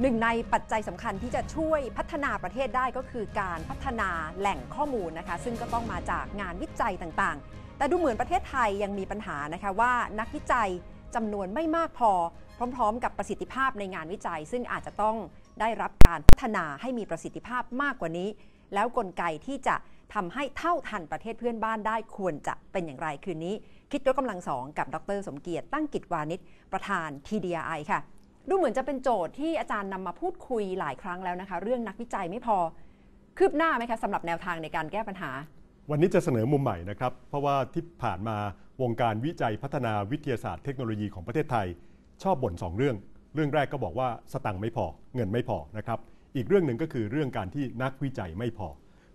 หนึ่งในปัจจัยสำคัญที่จะช่วยพัฒนาประเทศได้ก็คือการพัฒนาแหล่งข้อมูลนะคะซึ่งก็ต้องมาจากงานวิจัยต่างๆ แต่ดูเหมือนประเทศไทยยังมีปัญหานะคะว่านักวิจัยจำนวนไม่มากพอ พร้อมๆกับประสิทธิภาพในงานวิจัย ซึ่งอาจจะต้องได้รับการพัฒนาให้มีประสิทธิภาพมากกว่านี้ แล้วกลไกที่จะทำให้เท่าทันประเทศเพื่อนบ้านได้ควรจะเป็นอย่างไรคืนนี้ คิดด้วยกกำลังสองกับ ดร สมเกียรติ ตั้งกิจวานิชประธาน TDI ค่ะดูเหมือนจะเป็นโจทย์ที่อาจารย์นำมาพูดคุยหลายครั้งแล้วนะคะ เรื่องนักวิจัยไม่พอ คืบหน้าไหมคะสำหรับแนวทางในการแก้ปัญหา วันนี้จะเสนอมุมใหม่นะครับเพราะว่าที่ผ่านมาวงการวิจัยพัฒนาวิทยาศาสตร์เทคโนโลยีของประเทศไทย ชอบบ่น 2 เรื่อง เรื่องแรกก็บอกว่าสตังค์ไม่พอเงินไม่พอนะครับ อีกเรื่องหนึ่งก็คือเรื่องการที่นักวิจัยไม่พอ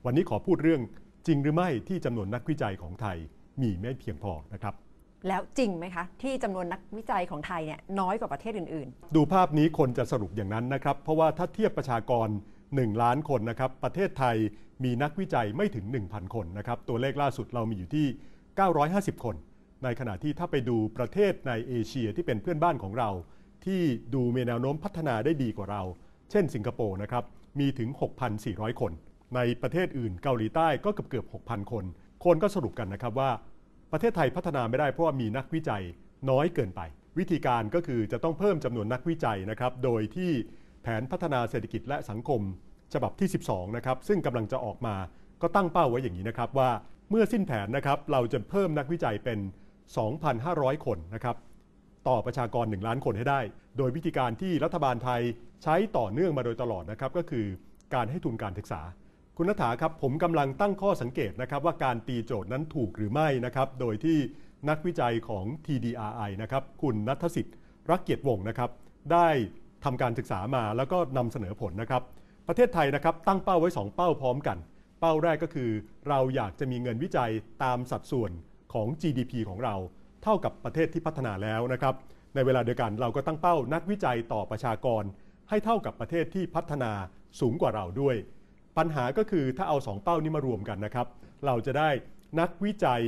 วันนี้ขอพูดเรื่องจริงหรือไม่ที่จำนวนนักวิจัยของไทย มีไม่เพียงพอนะครับแล้วจริงไหมคะ ที่จำนวนนักวิจัยของไทยเนี่ยน้อยกว่าประเทศอื่นๆ ดูภาพนี้คนจะสรุปอย่างนั้นนะครับ เพราะว่าถ้าเทียบประชากร 1 ล้านคนนะครับ ประเทศไทยมีนักวิจัยไม่ถึง 1,000 คนนะครับตัวเลขล่าสุดเรามีอยู่ที่ 950 คน ในขณะที่ถ้าไปดูประเทศในเอเชียที่เป็นเพื่อนบ้านของเรา ที่ดูมีแนวโน้มพัฒนาได้ดีกว่าเรา เช่น สิงคโปร์นะครับมีถึง6,400คนในประเทศอื่น เกาหลีใต้ก็เกือบเกือบ6,000คนคนก็สรุปกันนะครับว่าประเทศไทยพัฒนาไม่ได้เพราะว่ามีนักวิจัยน้อยเกินไป วิธีการก็คือจะต้องเพิ่มจำนวนนักวิจัยนะครับ โดยที่แผนพัฒนาเศรษฐกิจและสังคมฉบับที่ 12 นะครับ ซึ่งกำลังจะออกมาก็ตั้งเป้าไว้อย่างนี้นะครับ ว่าเมื่อสิ้นแผนนะครับเราจะเพิ่มนักวิจัยเป็น 2,500 คนนะครับ ต่อประชากร 1 ล้านคนให้ได้ โดยวิธีการที่รัฐบาลไทยใช้ต่อเนื่องมาโดยตลอดนะครับก็คือการให้ทุนการศึกษาคุณนัฐาครับ ผมกำลังตั้งข้อสังเกตนะครับว่าการตีโจทย์นั้นถูกหรือไม่นะครับโดยที่นักวิจัยของ TDRI นะครับคุณนัทสิทธิ์รักเกียรติวงศ์นะครับได้ทำการศึกษามาแล้วก็นำเสนอผลนะครับประเทศไทยนะครับตั้งเป้าไว้ 2 เป้าพร้อมกัน เป้าแรกก็คือเราอยากจะมีเงินวิจัยตามสัดส่วนของ GDP ของเราเท่ากับประเทศที่พัฒนาแล้วนะครับในเวลาเดียวกันเราก็ตั้งเป้านักวิจัยต่อประชากร ให้เท่ากับประเทศที่พัฒนาสูงกว่าเราด้วยปัญหาก็คือถ้าเอา 2 เป้านี้มารวมกันนะครับ เราจะได้นักวิจัย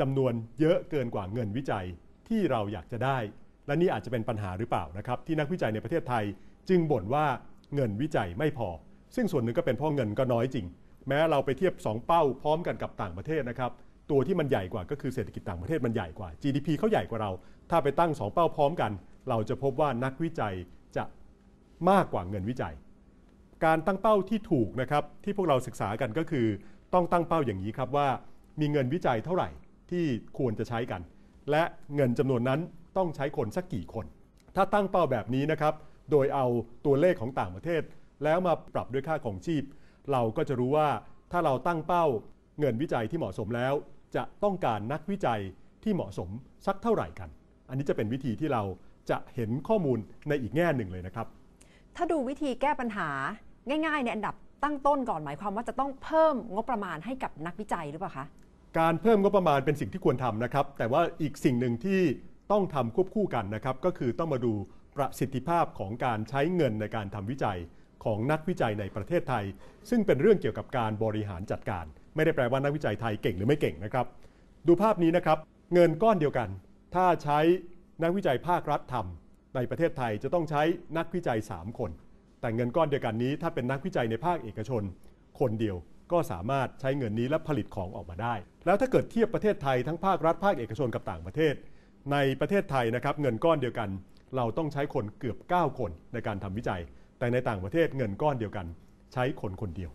จำนวนเยอะเกินกว่าเงินวิจัยที่เราอยากจะได้ และนี่อาจจะเป็นปัญหาหรือเปล่านะครับ ที่นักวิจัยในประเทศไทย จึงบ่นว่าเงินวิจัยไม่พอ ซึ่งส่วนหนึ่งก็เป็นเพราะเงินก็น้อยจริง แม้เราไปเทียบ 2เป้าพร้อมกันกับต่างประเทศนะครับตัวที่มันใหญ่กว่าก็คือเศรษฐกิจต่างประเทศมันใหญ่กว่า GDP เขาใหญ่กว่าเรา ถ้าไปตั้ง2เป้าพร้อมกัน เราจะพบว่านักวิจัยจะมากกว่าเงินวิจัยการตั้งเป้าที่ถูกนะครับที่พวกเราศึกษากันก็คือ ต้องตั้งเป้าอย่างนี้ครับว่า มีเงินวิจัยเท่าไหร่ที่ควรจะใช้กัน และเงินจำนวนนั้นต้องใช้คนสักกี่คน ถ้าตั้งเป้าแบบนี้นะครับโดยเอาตัวเลขของต่างประเทศ แล้วมาปรับด้วยค่าของชีพ เราก็จะรู้ว่าถ้าเราตั้งเป้าเงินวิจัยที่เหมาะสมแล้ว จะต้องการนักวิจัยที่เหมาะสมสักเท่าไหร่กัน อันนี้จะเป็นวิธีที่เราจะเห็นข้อมูลในอีกแง่หนึ่งเลยนะครับถ้าดูวิธีแก้ปัญหาง่ายๆในอันดับตั้งต้นก่อนหมายความว่าจะต้องเพิ่มงบประมาณให้กับนักวิจัยหรือเปล่าคะการเพิ่มงบประมาณเป็นสิ่งที่ควรทำนะครับแต่ว่าอีกสิ่งหนึ่งที่ต้องทำควบคู่กันนะครับ ก็คือต้องมาดูประสิทธิภาพของการใช้เงินในการทำวิจัยของนักวิจัยในประเทศไทย ซึ่งเป็นเรื่องเกี่ยวกับการบริหารจัดการ ไม่ได้แปลว่านักวิจัยไทยเก่งหรือไม่เก่งนะครับ ดูภาพนี้นะครับ เงินก้อนเดียวกัน ถ้าใช้นักวิจัยภาครัฐทำในประเทศไทยจะต้องใช้นักวิจัย 3 คน แต่เงินก้อนเดียวกันนี้ ถ้าเป็นนักวิจัยในภาคเอกชน คนเดียวก็สามารถใช้เงินนี้และผลิตของออกมาได้ แล้วถ้าเกิดเทียบประเทศไทยทั้งภาครัฐภาคเอกชนกับต่างประเทศ ในประเทศไทยนะครับเงินก้อนเดียวกัน เราต้องใช้คนเกือบ 9 คนในการทำวิจัย แต่ในต่างประเทศเงินก้อนเดียวกันใช้คนคนเดียว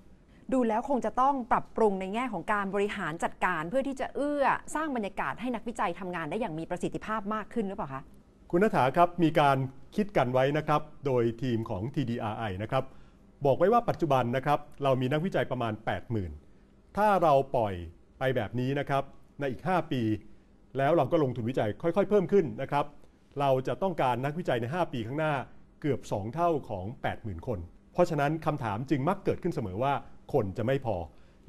ดูแล้วคงจะต้องปรับปรุงในแง่ของการบริหารจัดการ เพื่อที่จะเอื้อสร้างบรรยากาศให้นักวิจัยทำงานได้อย่างมีประสิทธิภาพมากขึ้นหรือเปล่าคะคุณนัฐาครับมีการคิดกันไว้นะครับโดยทีมของ TDRI นะครับบอกไว้ว่าปัจจุบันนะครับเรามีนักวิจัยประมาณ 80,000 ถ้าเราปล่อยไปแบบนี้นะครับในอีก 5 ปี แล้วเราก็ลงทุนวิจัยค่อยๆ เพิ่มขึ้นนะครับ เราจะต้องการนักวิจัยใน 5 ปีข้างหน้าเกือบ 2 เท่าของ 80,000 คน เพราะฉะนั้นคำถามจึงมักเกิดขึ้นเสมอว่าคนจะไม่พอ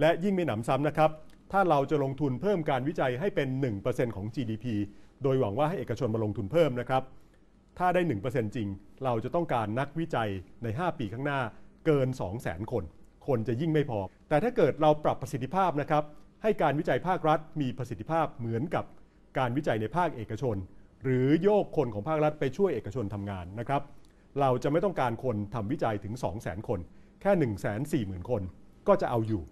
และยิ่งไม่หนำซ้ำนะครับถ้าเราจะลงทุนเพิ่มการวิจัยให้เป็น 1%ของ GDP โดยหวังว่าให้เอกชนมาลงทุนเพิ่มนะครับ ถ้าได้ 1%จริง เราจะต้องการนักวิจัยใน 5 ปีข้างหน้าเกิน 200,000 คน คนจะยิ่งไม่พอ แต่ถ้าเกิดเราปรับประสิทธิภาพนะครับ ให้การวิจัยภาครัฐ มีประสิทธิภาพเหมือนกับการวิจัยในภาคเอกชน หรือโยกคนของภาครัฐไปช่วยเอกชนทำงานนะครับ เราจะไม่ต้องการคนทำวิจัยถึง 200,000 คน แค่ 140,000 คนก็จะเอาอยู่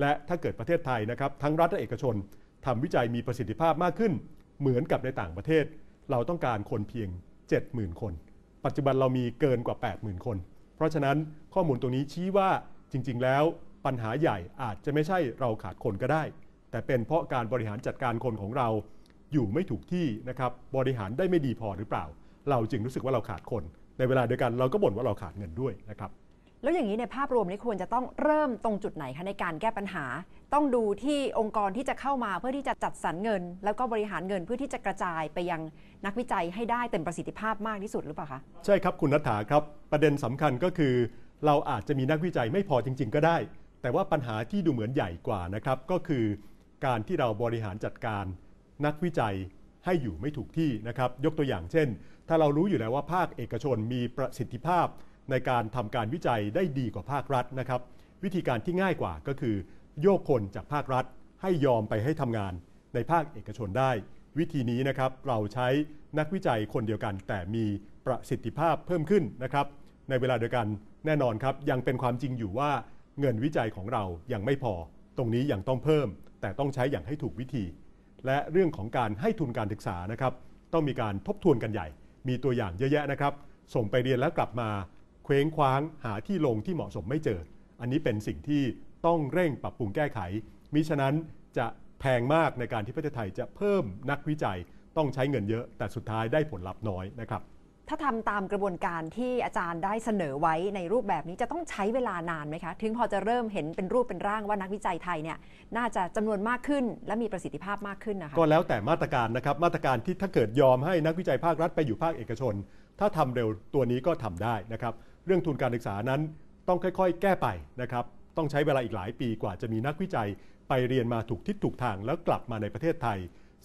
และถ้าเกิดประเทศไทยนะครับ ทั้งรัฐ และเอกชนทำวิจัยมีประสิทธิภาพมากขึ้น เหมือนกับในต่างประเทศ เราต้องการคนเพียง 70,000 คน ปัจจุบันเรามีเกินกว่า 80,000 คน เพราะฉะนั้นข้อมูลตรงนี้ชี้ว่าจริง ๆ แล้วปัญหาใหญ่อาจจะไม่ใช่เราขาดคนก็ได้ แต่เป็นเพราะการบริหารจัดการคนของเราอยู่ไม่ถูกที่นะครับบริหารได้ไม่ดีพอหรือเปล่า เราจึงรู้สึกว่าเราขาดคนในเวลาเดียวกันเราก็บ่นว่าเราขาดเงินด้วยนะครับแล้วอย่างนี้ในภาพรวมนี้ควรจะต้องเริ่มตรงจุดไหนคะในการแก้ปัญหาต้องดูที่องค์กรที่จะเข้ามาเพื่อที่จะจัดสรรเงิน แล้วก็บริหารเงินเพื่อที่จะกระจายไปยังนักวิจัยให้ได้เต็มประสิทธิภาพมากที่สุดหรือเปล่าคะใช่ครับคุณนัฐาครับประเด็นสำคัญก็คือ เราอาจจะมีนักวิจัยไม่พอจริงๆ ก็ได้ แต่ว่าปัญหาที่ดูเหมือนใหญ่กว่านะครับก็คือการที่เราบริหารจัดการนักวิจัยให้อยู่ไม่ถูกที่นะครับยกตัวอย่างเช่น ถ้าเรารู้อยู่แล้วว่าภาคเอกชนมีประสิทธิภาพในการทำการวิจัยได้ดีกว่าภาครัฐนะครับ วิธีการที่ง่ายกว่าก็คือโยกคนจากภาครัฐ ให้ยอมไปให้ทำงานในภาคเอกชนได้ วิธีนี้นะครับเราใช้นักวิจัยคนเดียวกัน แต่มีประสิทธิภาพเพิ่มขึ้นนะครับ ในเวลาเดียวกันแน่นอนครับยังเป็นความจริงอยู่ว่าเงินวิจัยของเรายังไม่พอ ตรงนี้ยังต้องเพิ่ม แต่ต้องใช้อย่างให้ถูกวิธี และเรื่องของการให้ทุนการศึกษานะครับต้องมีการทบทวนกันใหญ่ มีตัวอย่างเยอะแยะนะครับ ส่งไปเรียนแล้วกลับมาเคว้งคว้างหาที่ลงที่เหมาะสมไม่เจอ อันนี้เป็นสิ่งที่ต้องเร่งปรับปรุงแก้ไข มิฉะนั้นจะแพงมากในการที่ประเทศไทยจะเพิ่มนักวิจัยต้องใช้เงินเยอะแต่สุดท้ายได้ผลลัพธ์น้อยนะครับ ถ้าทำตามกระบวนการที่อาจารย์ได้เสนอไว้ในรูปแบบนี้จะต้องใช้เวลานานไหมคะ ถึงพอจะเริ่มเห็นเป็นรูปเป็นร่างว่านักวิจัยไทยเนี่ยน่าจะจำนวนมากขึ้น และมีประสิทธิภาพมากขึ้นนะคะก็แล้วแต่มาตรการนะครับมาตรการที่ถ้าเกิดยอมให้นักวิจัยภาครัฐไปอยู่ภาคเอกชนถ้าทำเร็วตัวนี้ก็ทำได้นะครับ เรื่องทุนการศึกษานั้นต้องค่อย ๆ แก้ไปนะครับ ต้องใช้เวลาอีกหลายปีกว่าจะมีนักวิจัยไปเรียนมาถูกทิศถูกทางแล้วกลับมาในประเทศไทย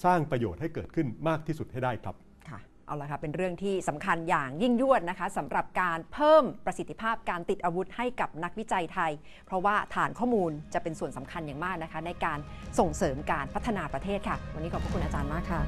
สร้างประโยชน์ให้เกิดขึ้นมากที่สุดให้ได้ครับ ค่ะเอาละค่ะเป็นเรื่องที่สำคัญอย่างยิ่งยวดนะคะ สำหรับการเพิ่มประสิทธิภาพการติดอาวุธให้กับนักวิจัยไทย เพราะว่าฐานข้อมูลจะเป็นส่วนสำคัญอย่างมากนะคะ ในการส่งเสริมการพัฒนาประเทศค่ะ วันนี้ขอบพระคุณอาจารย์มากค่ะ